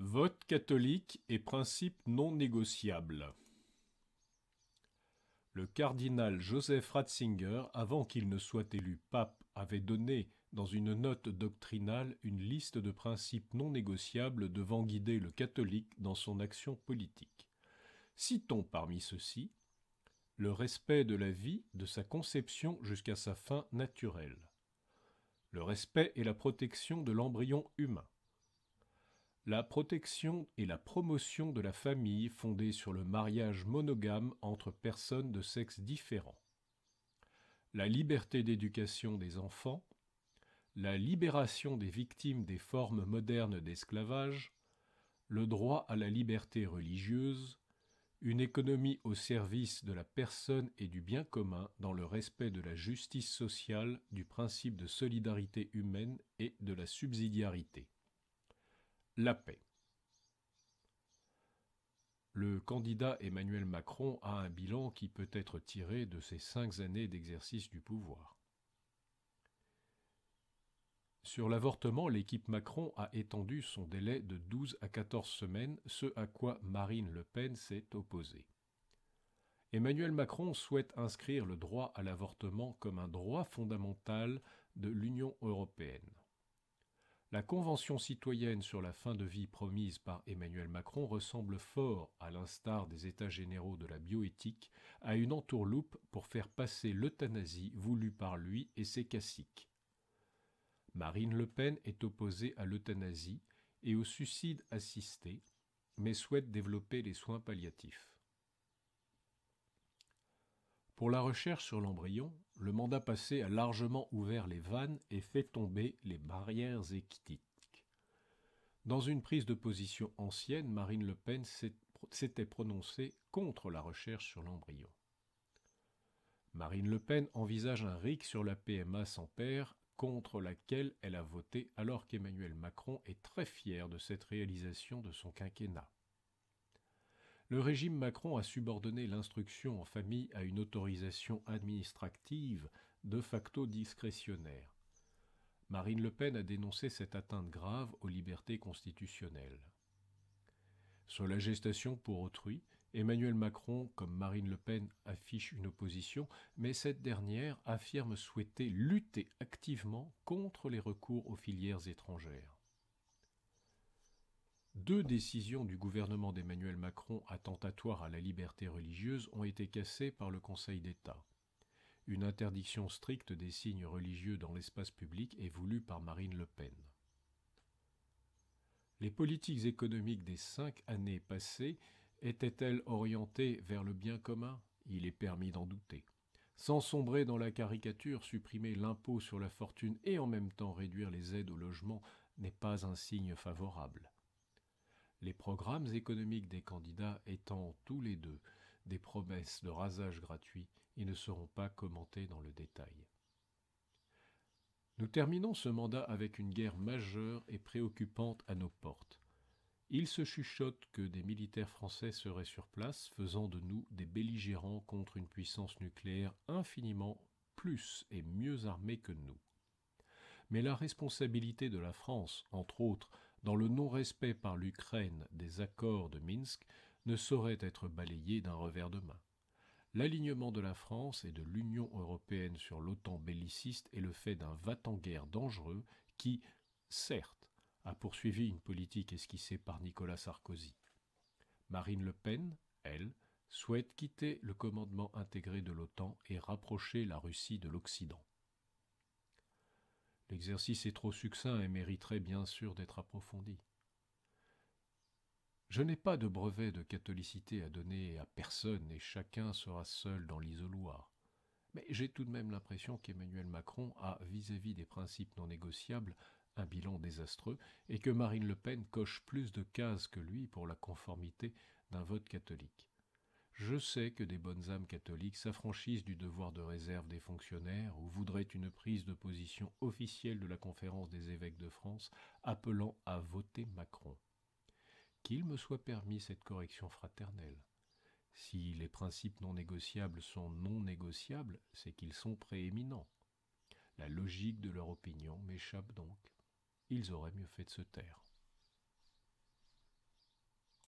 Vote catholique et principe non négociable. Le cardinal Joseph Ratzinger, avant qu'il ne soit élu pape, avait donné, dans une note doctrinale, une liste de principes non négociables devant guider le catholique dans son action politique. Citons parmi ceux-ci le respect de la vie, de sa conception jusqu'à sa fin naturelle, le respect et la protection de l'embryon humain, la protection et la promotion de la famille fondée sur le mariage monogame entre personnes de sexe différents, la liberté d'éducation des enfants, la libération des victimes des formes modernes d'esclavage, le droit à la liberté religieuse, une économie au service de la personne et du bien commun dans le respect de la justice sociale, du principe de solidarité humaine et de la subsidiarité. La paix. Le candidat Emmanuel Macron a un bilan qui peut être tiré de ses cinq années d'exercice du pouvoir. Sur l'avortement, l'équipe Macron a étendu son délai de 12 à 14 semaines, ce à quoi Marine Le Pen s'est opposée. Emmanuel Macron souhaite inscrire le droit à l'avortement comme un droit fondamental de l'Union européenne. La Convention citoyenne sur la fin de vie promise par Emmanuel Macron ressemble fort, à l'instar des États généraux de la bioéthique, à une entourloupe pour faire passer l'euthanasie voulue par lui et ses caciques. Marine Le Pen est opposée à l'euthanasie et au suicide assisté, mais souhaite développer les soins palliatifs. Pour la recherche sur l'embryon, le mandat passé a largement ouvert les vannes et fait tomber les barrières équitiques. Dans une prise de position ancienne, Marine Le Pen s'était prononcée contre la recherche sur l'embryon. Marine Le Pen envisage un RIC sur la PMA sans père, contre laquelle elle a voté alors qu'Emmanuel Macron est très fier de cette réalisation de son quinquennat. Le régime Macron a subordonné l'instruction en famille à une autorisation administrative de facto discrétionnaire. Marine Le Pen a dénoncé cette atteinte grave aux libertés constitutionnelles. Sur la gestation pour autrui, Emmanuel Macron, comme Marine Le Pen, affiche une opposition, mais cette dernière affirme souhaiter lutter activement contre les recours aux filières étrangères. Deux décisions du gouvernement d'Emmanuel Macron attentatoires à la liberté religieuse ont été cassées par le Conseil d'État. Une interdiction stricte des signes religieux dans l'espace public est voulue par Marine Le Pen. Les politiques économiques des cinq années passées étaient-elles orientées vers le bien commun Il est permis d'en douter. Sans sombrer dans la caricature, supprimer l'impôt sur la fortune et en même temps réduire les aides au logement n'est pas un signe favorable les programmes économiques des candidats étant tous les deux des promesses de rasage gratuit, ils ne seront pas commentés dans le détail. Nous terminons ce mandat avec une guerre majeure et préoccupante à nos portes. Il se chuchote que des militaires français seraient sur place, faisant de nous des belligérants contre une puissance nucléaire infiniment plus et mieux armée que nous. Mais la responsabilité de la France, entre autres, dans le non-respect par l'Ukraine des accords de Minsk ne saurait être balayé d'un revers de main. L'alignement de la France et de l'Union européenne sur l'OTAN belliciste est le fait d'un va guerre dangereux qui, certes, a poursuivi une politique esquissée par Nicolas Sarkozy. Marine Le Pen, elle, souhaite quitter le commandement intégré de l'OTAN et rapprocher la Russie de l'Occident. L'exercice est trop succinct et mériterait bien sûr d'être approfondi. Je n'ai pas de brevet de catholicité à donner à personne et chacun sera seul dans l'isoloir. Mais j'ai tout de même l'impression qu'Emmanuel Macron a, vis-à-vis des principes non négociables, un bilan désastreux et que Marine Le Pen coche plus de cases que lui pour la conformité d'un vote catholique. Je sais que des bonnes âmes catholiques s'affranchissent du devoir de réserve des fonctionnaires ou voudraient une prise de position officielle de la conférence des évêques de France appelant à voter Macron. Qu'il me soit permis cette correction fraternelle. Si les principes non négociables sont non négociables, c'est qu'ils sont prééminents. La logique de leur opinion m'échappe donc. Ils auraient mieux fait de se taire.